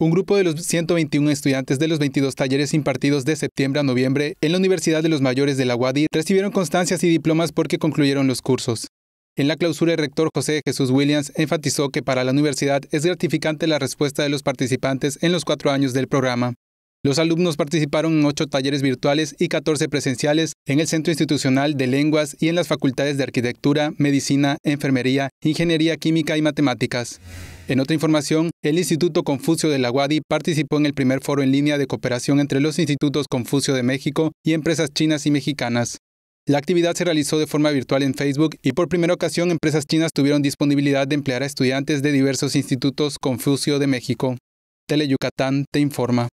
Un grupo de los 121 estudiantes de los 22 talleres impartidos de septiembre a noviembre en la Universidad de los Mayores de la UADI recibieron constancias y diplomas porque concluyeron los cursos. En la clausura, el rector José Jesús Williams enfatizó que para la universidad es gratificante la respuesta de los participantes en los cuatro años del programa. Los alumnos participaron en ocho talleres virtuales y 14 presenciales en el Centro Institucional de Lenguas y en las facultades de Arquitectura, Medicina, Enfermería, Ingeniería Química y Matemáticas. En otra información, el Instituto Confucio de la UADI participó en el primer foro en línea de cooperación entre los Institutos Confucio de México y empresas chinas y mexicanas. La actividad se realizó de forma virtual en Facebook y por primera ocasión empresas chinas tuvieron disponibilidad de emplear a estudiantes de diversos institutos Confucio de México. Tele te informa.